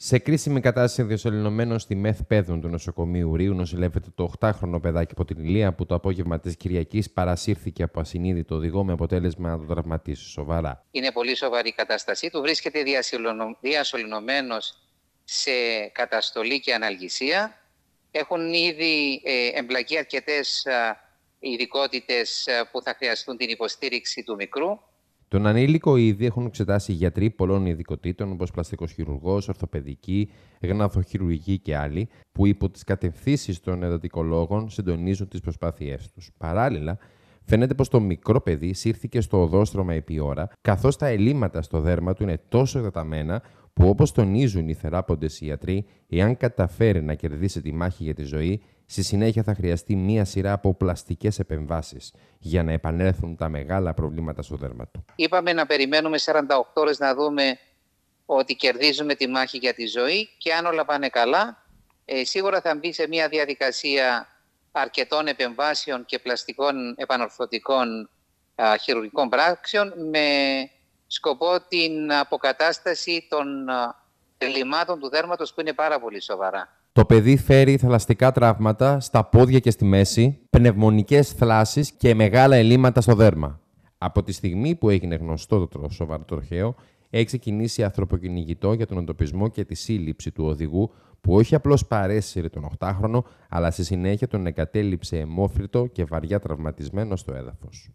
Σε κρίσιμη κατάσταση διασωληνωμένος στη μεθ Πέδων του νοσοκομείου Ρίου νοσηλεύεται το 8χρονο παιδάκι από την Ηλία που το απόγευμα της Κυριακής παρασύρθηκε από ασυνείδητο οδηγό με αποτέλεσμα να το τραυματίσει σοβαρά. Είναι πολύ σοβαρή η κατάστασή του. Βρίσκεται διασωληνωμένος σε καταστολή και αναλγησία. Έχουν ήδη ε, εμπλακεί αρκετές ειδικότητε που θα χρειαστούν την υποστήριξη του μικρού. Τον ανήλικο ήδη έχουν εξετάσει γιατροί πολλών ειδικοτήτων, όπως πλαστικός χειρουργός, ορθοπαιδική, γναθοχειρουργή και άλλοι, που υπό τις κατευθύνσεις των εντατικολόγων συντονίζουν τις προσπάθειές τους. Παράλληλα, φαίνεται πως το μικρό παιδί σύρθηκε στο οδόστρωμα επί ώρα, καθώς τα ελλείμματα στο δέρμα του είναι τόσο εκτεταμένα που όπως τονίζουν οι θεράποντες γιατροί, εάν καταφέρει να κερδίσει τη μάχη για τη ζωή, Στη συνέχεια θα χρειαστεί μία σειρά από πλαστικές επεμβάσεις για να επανέλθουν τα μεγάλα προβλήματα στο δέρμα του. Είπαμε να περιμένουμε 48 ώρες να δούμε ότι κερδίζουμε τη μάχη για τη ζωή και αν όλα πάνε καλά, ε, σίγουρα θα μπει σε μία διαδικασία αρκετών επεμβάσεων και πλαστικών επανορθωτικών χειρουργικών πράξεων με σκοπό την αποκατάσταση των λιμάτων του δέρματος που είναι πάρα πολύ σοβαρά. Το παιδί φέρει θαλαστικά τραύματα στα πόδια και στη μέση, πνευμονικές θλάσεις και μεγάλα ελλείμματα στο δέρμα. Από τη στιγμή που έγινε γνωστό το σοβαρό τροχαίο, έχει ξεκινήσει ανθρωποκυνηγητό για τον εντοπισμό και τη σύλληψη του οδηγού που όχι απλώς παρέσυρε τον 8χρονο, αλλά στη συνέχεια τον εγκατέλειψε αιμόφρυτο και βαριά τραυματισμένο στο έδαφος.